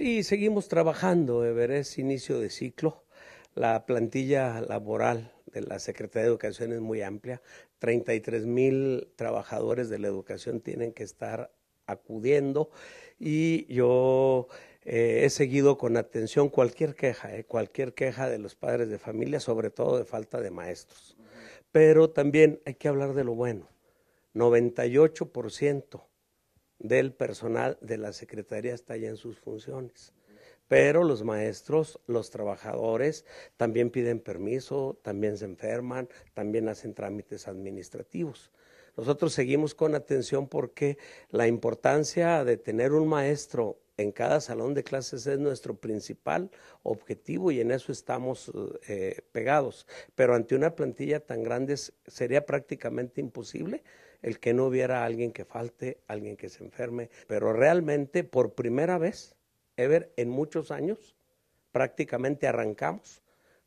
y seguimos trabajando, Everest, inicio de ciclo. La plantilla laboral de la Secretaría de Educación es muy amplia. 33 mil trabajadores de la educación tienen que estar acudiendo y yo eh, he seguido con atención cualquier queja, eh, cualquier queja de los padres de familia, sobre todo de falta de maestros. Pero también hay que hablar de lo bueno. 98% del personal de la Secretaría está ya en sus funciones. Pero los maestros, los trabajadores también piden permiso, también se enferman, también hacen trámites administrativos. Nosotros seguimos con atención porque la importancia de tener un maestro en cada salón de clases es nuestro principal objetivo y en eso estamos eh, pegados. Pero ante una plantilla tan grande sería prácticamente imposible el que no hubiera alguien que falte, alguien que se enferme. Pero realmente por primera vez, Ever, en muchos años, prácticamente arrancamos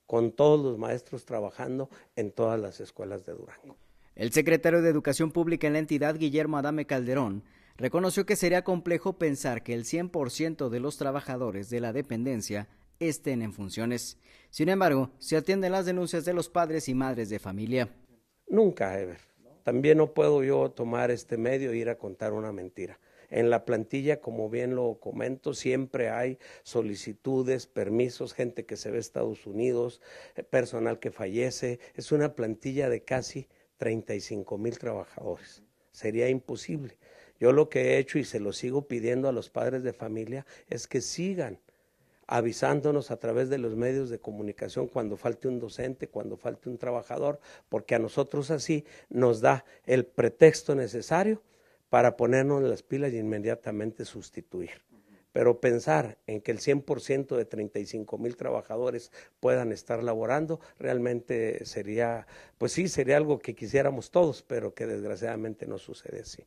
con todos los maestros trabajando en todas las escuelas de Durango. El secretario de Educación Pública en la entidad, Guillermo Adame Calderón, reconoció que sería complejo pensar que el 100% de los trabajadores de la dependencia estén en funciones. Sin embargo, se atienden las denuncias de los padres y madres de familia. Nunca, Ever. También no puedo yo tomar este medio e ir a contar una mentira. En la plantilla, como bien lo comento, siempre hay solicitudes, permisos, gente que se ve a Estados Unidos, eh, personal que fallece. Es una plantilla de casi 35 mil trabajadores. Sería imposible. Yo lo que he hecho y se lo sigo pidiendo a los padres de familia es que sigan avisándonos a través de los medios de comunicación cuando falte un docente, cuando falte un trabajador, porque a nosotros así nos da el pretexto necesario para ponernos las pilas y inmediatamente sustituir. Pero pensar en que el 100% de 35 mil trabajadores puedan estar laborando realmente sería, pues sí, sería algo que quisiéramos todos, pero que desgraciadamente no sucede así.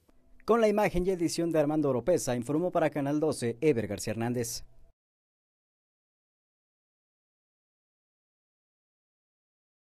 Con la imagen y edición de Armando Oropesa, informó para Canal 12 Eber García Hernández.